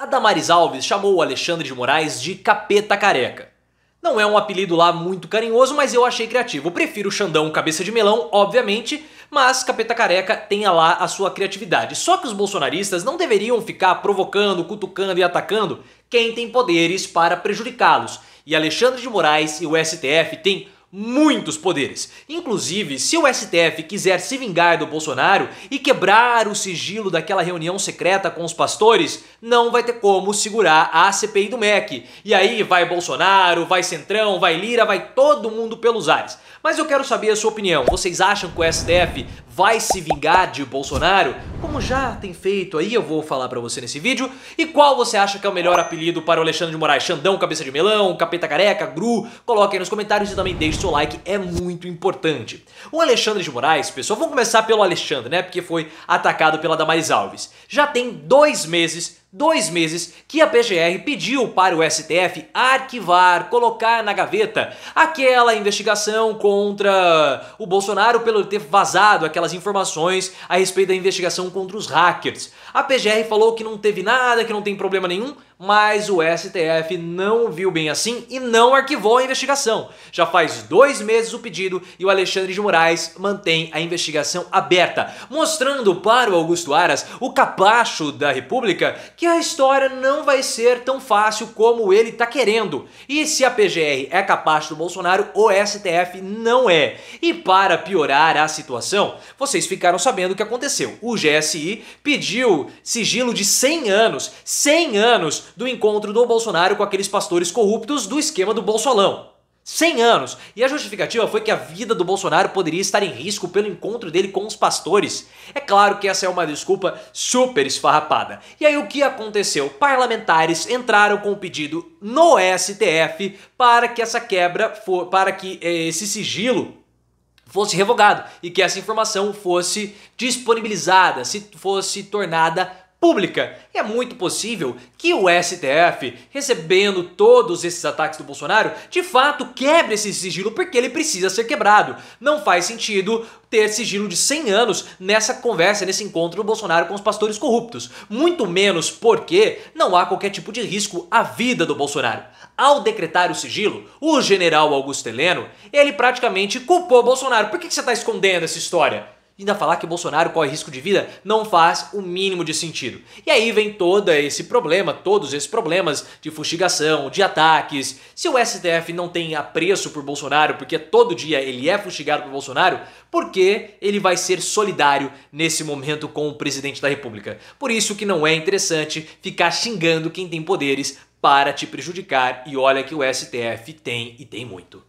A Damaris Alves chamou o Alexandre de Moraes de Capeta Careca. Não é um apelido lá muito carinhoso, mas eu achei criativo. prefiro o Xandão Cabeça de Melão, obviamente, mas Capeta Careca tenha lá a sua criatividade. Só que os bolsonaristas não deveriam ficar provocando, cutucando e atacando quem tem poderes para prejudicá-los. E Alexandre de Moraes e o STF têm muitos poderes. Inclusive, se o STF quiser se vingar do Bolsonaro e quebrar o sigilo daquela reunião secreta com os pastores, não vai ter como segurar a CPI do MEC. E aí vai Bolsonaro, vai Centrão, vai Lira, vai todo mundo pelos ares. Mas eu quero saber a sua opinião. Vocês acham que o STF vai se vingar de Bolsonaro, como já tem feito aí, eu vou falar pra você nesse vídeo, e qual você acha que é o melhor apelido para o Alexandre de Moraes, Xandão, Cabeça de Melão, Capeta Careca, Gru, coloque aí nos comentários e também deixe seu like, é muito importante. O Alexandre de Moraes, pessoal, vamos começar pelo Alexandre, né, porque foi atacado pela Damaris Alves, já tem dois meses dois meses que a PGR pediu para o STF arquivar, colocar na gaveta aquela investigação contra o Bolsonaro pelo ter vazado aquelas informações a respeito da investigação contra os hackers. A PGR falou que não teve nada, que não tem problema nenhum, mas o STF não viu bem assim e não arquivou a investigação. Já faz dois meses o pedido e o Alexandre de Moraes mantém a investigação aberta, mostrando para o Augusto Aras, o capacho da República, que a história não vai ser tão fácil como ele está querendo. E se a PGR é capacho do Bolsonaro, o STF não é. E para piorar a situação, vocês ficaram sabendo o que aconteceu. O GSI pediu sigilo de 100 anos, 100 anos do encontro do Bolsonaro com aqueles pastores corruptos do esquema do Bolsolão. 100 anos! E a justificativa foi que a vida do Bolsonaro poderia estar em risco pelo encontro dele com os pastores. É claro que essa é uma desculpa super esfarrapada. E aí o que aconteceu? Parlamentares entraram com o um pedido no STF para que essa quebra for, para que eh, esse sigilo fosse revogado e que essa informação fosse disponibilizada, se fosse tornada pública. E é muito possível que o STF, recebendo todos esses ataques do Bolsonaro, de fato quebre esse sigilo porque ele precisa ser quebrado. Não faz sentido ter sigilo de 100 anos nessa conversa, nesse encontro do Bolsonaro com os pastores corruptos. Muito menos porque não há qualquer tipo de risco à vida do Bolsonaro. Ao decretar o sigilo, o general Augusto Heleno, ele praticamente culpou Bolsonaro. Por que você está escondendo essa história? Ainda falar que Bolsonaro corre risco de vida não faz o mínimo de sentido. E aí vem todo esse problema, todos esses problemas de fustigação, de ataques. Se o STF não tem apreço por Bolsonaro, porque todo dia ele é fustigado por Bolsonaro, por que ele vai ser solidário nesse momento com o presidente da República? Por isso que não é interessante ficar xingando quem tem poderes para te prejudicar e olha que o STF tem e tem muito.